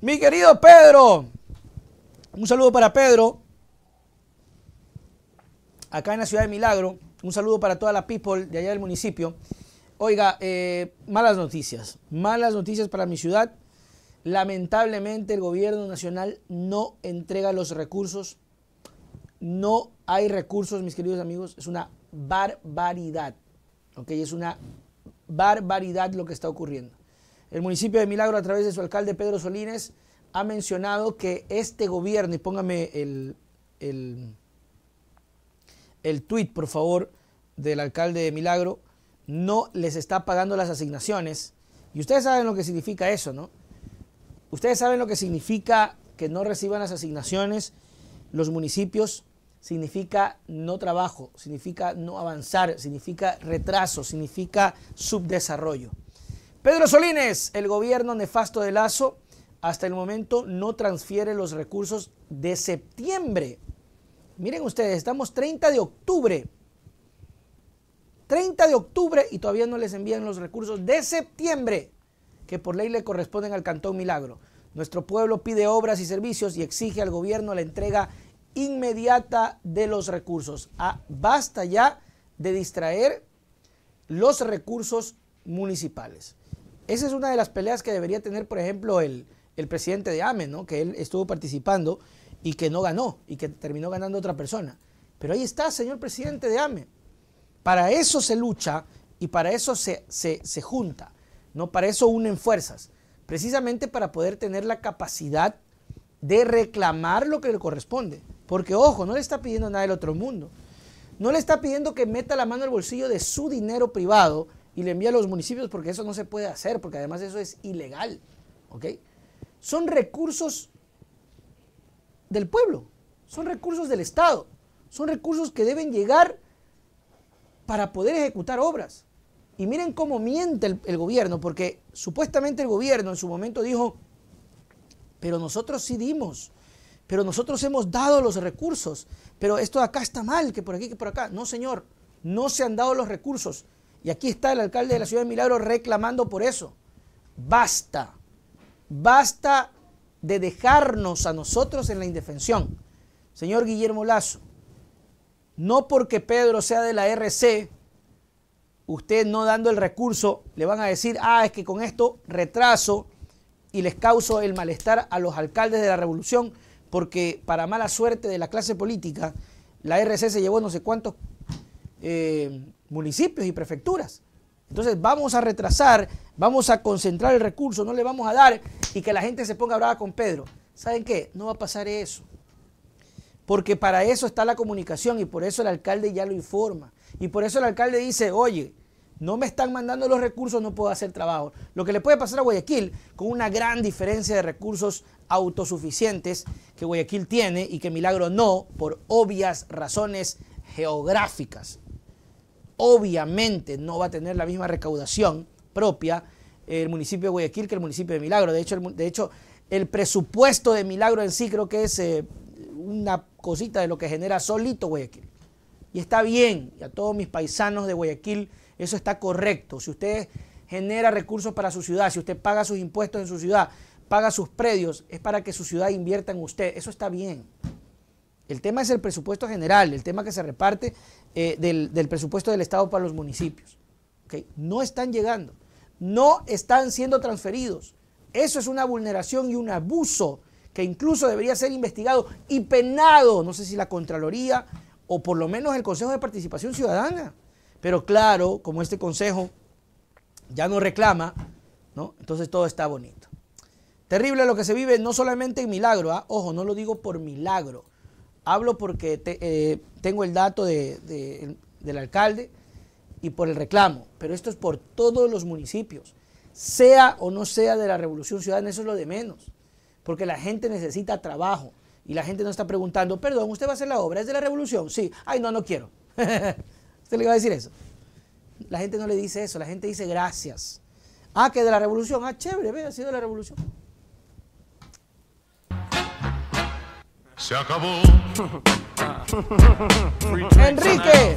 Mi querido Pedro, un saludo para Pedro, acá en la ciudad de Milagro. Un saludo para toda la people de allá del municipio. Oiga, eh, malas noticias, malas noticias para mi ciudad. Lamentablemente el gobierno nacional no entrega los recursos. No hay recursos, mis queridos amigos. Es una barbaridad. ¿ok? Es una barbaridad lo que está ocurriendo. El municipio de Milagro, a través de su alcalde Pedro Solines, ha mencionado que este gobierno, y póngame el, el, el tuit, por favor, del alcalde de Milagro, no les está pagando las asignaciones. Y ustedes saben lo que significa eso, ¿no? Ustedes saben lo que significa que no reciban las asignaciones los municipios, significa no trabajo, significa no avanzar, significa retraso, significa subdesarrollo. Pedro Solines, el gobierno nefasto de Lazo hasta el momento no transfiere los recursos de septiembre. Miren ustedes, estamos 30 de octubre. 30 de octubre y todavía no les envían los recursos de septiembre, que por ley le corresponden al Cantón Milagro. Nuestro pueblo pide obras y servicios y exige al gobierno la entrega inmediata de los recursos. Ah, basta ya de distraer los recursos municipales. Esa es una de las peleas que debería tener, por ejemplo, el, el presidente de AME, ¿no? que él estuvo participando y que no ganó y que terminó ganando otra persona. Pero ahí está, señor presidente de AME. Para eso se lucha y para eso se, se, junta, ¿no? para eso unen fuerzas, precisamente para poder tener la capacidad de reclamar lo que le corresponde. Porque, ojo, no le está pidiendo nada del otro mundo. No le está pidiendo que meta la mano al bolsillo de su dinero privado y le envía a los municipios porque eso no se puede hacer, porque además eso es ilegal. ¿Ok? Son recursos del pueblo, son recursos del Estado, son recursos que deben llegar para poder ejecutar obras. Y miren cómo miente el, el, gobierno, porque supuestamente el gobierno en su momento dijo, pero nosotros sí dimos, pero nosotros hemos dado los recursos, pero esto de acá está mal, que por aquí, que por acá. No, señor, no se han dado los recursos. Y aquí está el alcalde de la ciudad de Milagro reclamando por eso. Basta, basta de dejarnos a nosotros en la indefensión. Señor Guillermo Lazo, no porque Pedro sea de la RC, usted no dando el recurso, le van a decir, ah, es que con esto retraso y les causo el malestar a los alcaldes de la revolución, porque para mala suerte de la clase política, la RC se llevó no sé cuántos eh, municipios y prefecturas. Entonces vamos a retrasar, vamos a concentrar el recurso, no le vamos a dar y que la gente se ponga brava con Pedro. ¿Saben qué? No va a pasar eso. Porque para eso está la comunicación y por eso el alcalde ya lo informa. Y por eso el alcalde dice, oye, no me están mandando los recursos, no puedo hacer trabajo. Lo que le puede pasar a Guayaquil, con una gran diferencia de recursos autosuficientes que Guayaquil tiene y que Milagro no, por obvias razones geográficas obviamente no va a tener la misma recaudación propia el municipio de Guayaquil que el municipio de Milagro. De hecho, el, de hecho, el presupuesto de Milagro en sí creo que es eh, una cosita de lo que genera solito Guayaquil. Y está bien, y a todos mis paisanos de Guayaquil, eso está correcto. Si usted genera recursos para su ciudad, si usted paga sus impuestos en su ciudad, paga sus predios, es para que su ciudad invierta en usted. Eso está bien. El tema es el presupuesto general, el tema que se reparte eh, del, presupuesto del Estado para los municipios. No están llegando, no están siendo transferidos. Eso es una vulneración y un abuso que incluso debería ser investigado y penado, no sé si la Contraloría o por lo menos el Consejo de Participación Ciudadana. Pero claro, como este Consejo ya no reclama, ¿no? entonces todo está bonito. Terrible lo que se vive, no solamente en milagro, ¿ah? ojo, no lo digo por milagro Hablo porque eh, tengo el dato del alcalde y por el reclamo, pero esto es por todos los municipios, sea o no sea de la Revolución Ciudadana, eso es lo de menos, porque la gente necesita trabajo y la gente no está preguntando, perdón, usted va a hacer la obra, es de la Revolución, sí, ay no, no quiero. ¿Usted le iba a decir eso? La gente no le dice eso, la gente dice gracias. Ah, que de la Revolución, ah, chévere, ve, ha sido de la Revolución. Se acabó. Enrique.